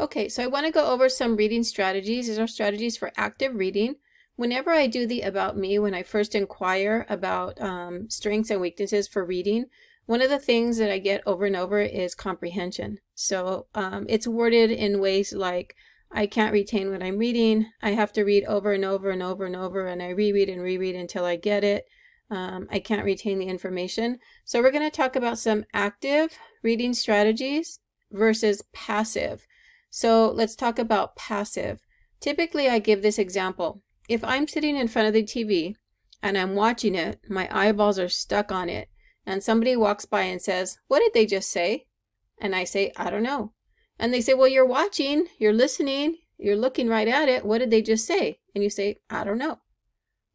Okay, so I want to go over some reading strategies. These are strategies for active reading. Whenever I do the About Me, when I first inquire about um, strengths and weaknesses for reading, one of the things that I get over and over is comprehension. So um, it's worded in ways like, I can't retain what I'm reading. I have to read over and over and over and over, and I reread and reread until I get it. Um, I can't retain the information. So we're going to talk about some active reading strategies versus passive so let's talk about passive. Typically, I give this example. If I'm sitting in front of the TV and I'm watching it, my eyeballs are stuck on it, and somebody walks by and says, What did they just say? And I say, I don't know. And they say, Well, you're watching, you're listening, you're looking right at it. What did they just say? And you say, I don't know.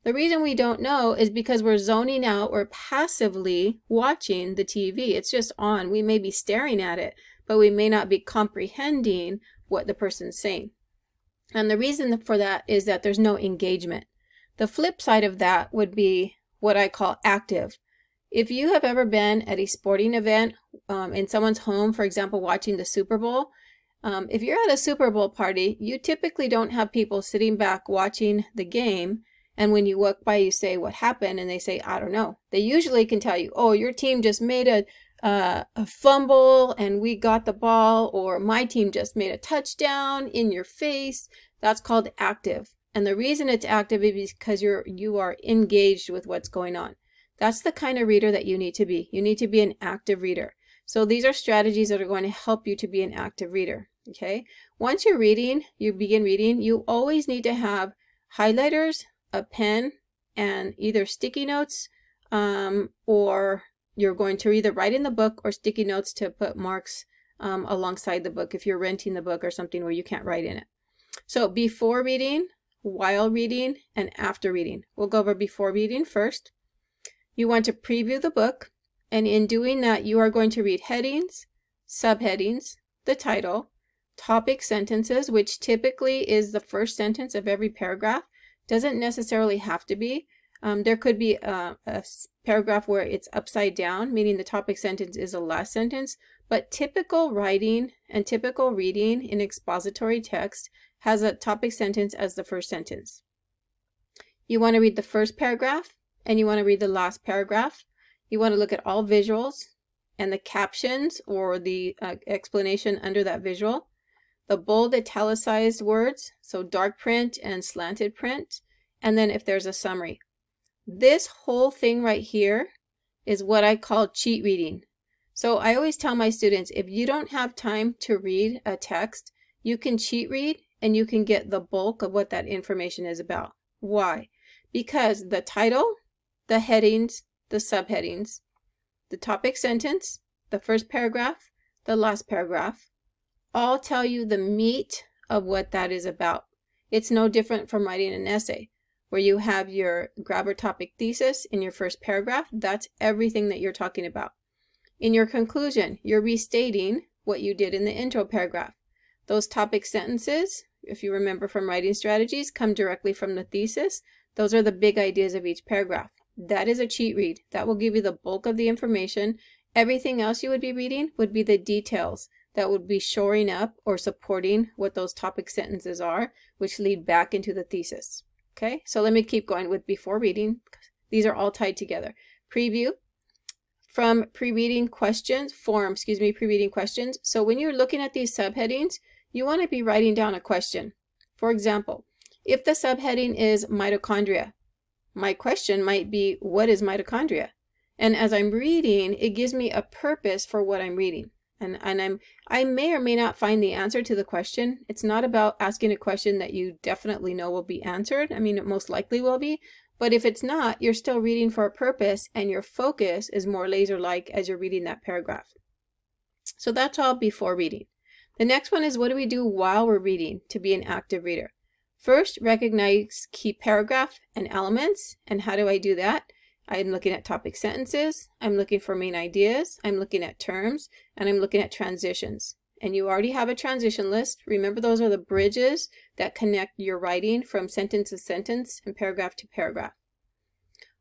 The reason we don't know is because we're zoning out or passively watching the TV. It's just on. We may be staring at it, but we may not be comprehending what the person's saying. And the reason for that is that there's no engagement. The flip side of that would be what I call active. If you have ever been at a sporting event um, in someone's home, for example, watching the Super Bowl, um, if you're at a Super Bowl party, you typically don't have people sitting back watching the game and when you walk by, you say, What happened? And they say, I don't know. They usually can tell you, Oh, your team just made a, uh, a fumble and we got the ball, or my team just made a touchdown in your face. That's called active. And the reason it's active is because you're, you are engaged with what's going on. That's the kind of reader that you need to be. You need to be an active reader. So these are strategies that are going to help you to be an active reader. Okay. Once you're reading, you begin reading, you always need to have highlighters, a pen and either sticky notes um, or you're going to either write in the book or sticky notes to put marks um, alongside the book if you're renting the book or something where you can't write in it. So before reading, while reading, and after reading. We'll go over before reading first. You want to preview the book, and in doing that, you are going to read headings, subheadings, the title, topic sentences, which typically is the first sentence of every paragraph, doesn't necessarily have to be. Um, there could be a, a paragraph where it's upside down, meaning the topic sentence is a last sentence, but typical writing and typical reading in expository text has a topic sentence as the first sentence. You want to read the first paragraph and you want to read the last paragraph. You want to look at all visuals and the captions or the uh, explanation under that visual the bold italicized words, so dark print and slanted print, and then if there's a summary. This whole thing right here is what I call cheat reading. So I always tell my students, if you don't have time to read a text, you can cheat read and you can get the bulk of what that information is about. Why? Because the title, the headings, the subheadings, the topic sentence, the first paragraph, the last paragraph, all tell you the meat of what that is about. It's no different from writing an essay where you have your grabber topic thesis in your first paragraph. That's everything that you're talking about. In your conclusion, you're restating what you did in the intro paragraph. Those topic sentences, if you remember from writing strategies, come directly from the thesis. Those are the big ideas of each paragraph. That is a cheat read. That will give you the bulk of the information. Everything else you would be reading would be the details, that would be shoring up or supporting what those topic sentences are, which lead back into the thesis. Okay, so let me keep going with before reading. These are all tied together. Preview, from pre-reading questions, form, excuse me, pre-reading questions. So when you're looking at these subheadings, you want to be writing down a question. For example, if the subheading is mitochondria, my question might be, what is mitochondria? And as I'm reading, it gives me a purpose for what I'm reading and and i'm i may or may not find the answer to the question it's not about asking a question that you definitely know will be answered i mean it most likely will be but if it's not you're still reading for a purpose and your focus is more laser like as you're reading that paragraph so that's all before reading the next one is what do we do while we're reading to be an active reader first recognize key paragraph and elements and how do i do that I'm looking at topic sentences, I'm looking for main ideas, I'm looking at terms, and I'm looking at transitions. And you already have a transition list. Remember those are the bridges that connect your writing from sentence to sentence and paragraph to paragraph.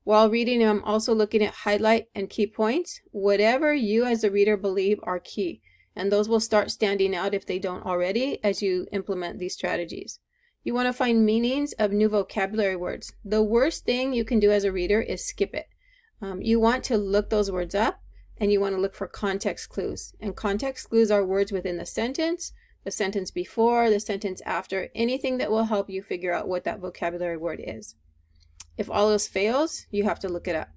While reading, I'm also looking at highlight and key points, whatever you as a reader believe are key. And those will start standing out if they don't already as you implement these strategies. You want to find meanings of new vocabulary words. The worst thing you can do as a reader is skip it. Um, you want to look those words up and you want to look for context clues. And context clues are words within the sentence, the sentence before, the sentence after, anything that will help you figure out what that vocabulary word is. If all else fails, you have to look it up.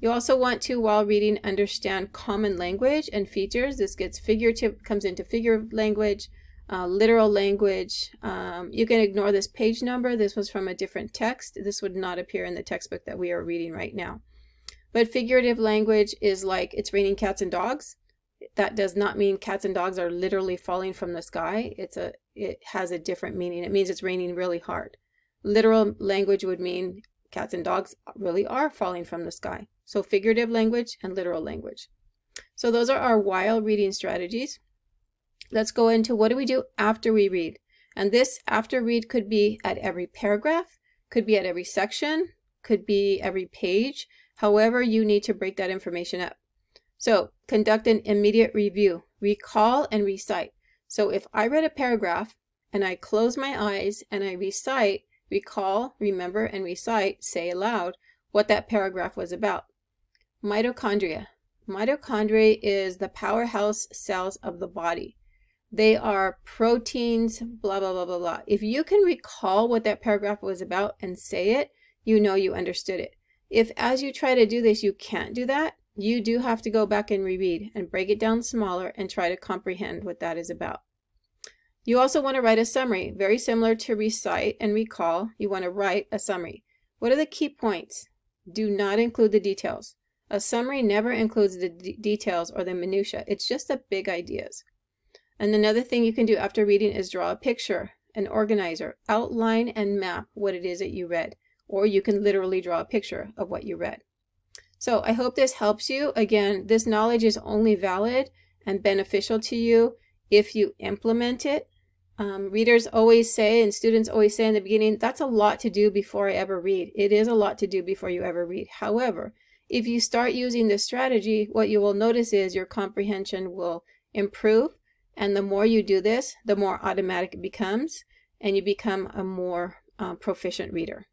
You also want to, while reading, understand common language and features. This gets figurative, comes into figure language, uh, literal language. Um, you can ignore this page number. This was from a different text. This would not appear in the textbook that we are reading right now. But figurative language is like it's raining cats and dogs. That does not mean cats and dogs are literally falling from the sky. It's a it has a different meaning. It means it's raining really hard. Literal language would mean cats and dogs really are falling from the sky. So figurative language and literal language. So those are our while reading strategies let's go into what do we do after we read. And this after read could be at every paragraph, could be at every section, could be every page, however you need to break that information up. So conduct an immediate review, recall and recite. So if I read a paragraph and I close my eyes and I recite, recall, remember, and recite, say aloud what that paragraph was about. Mitochondria. Mitochondria is the powerhouse cells of the body. They are proteins, blah, blah, blah, blah, blah. If you can recall what that paragraph was about and say it, you know you understood it. If as you try to do this, you can't do that, you do have to go back and reread and break it down smaller and try to comprehend what that is about. You also want to write a summary, very similar to recite and recall. You want to write a summary. What are the key points? Do not include the details. A summary never includes the details or the minutiae. It's just the big ideas. And another thing you can do after reading is draw a picture, an organizer, outline and map what it is that you read. Or you can literally draw a picture of what you read. So I hope this helps you. Again, this knowledge is only valid and beneficial to you if you implement it. Um, readers always say, and students always say in the beginning, that's a lot to do before I ever read. It is a lot to do before you ever read. However, if you start using this strategy, what you will notice is your comprehension will improve and the more you do this, the more automatic it becomes, and you become a more uh, proficient reader.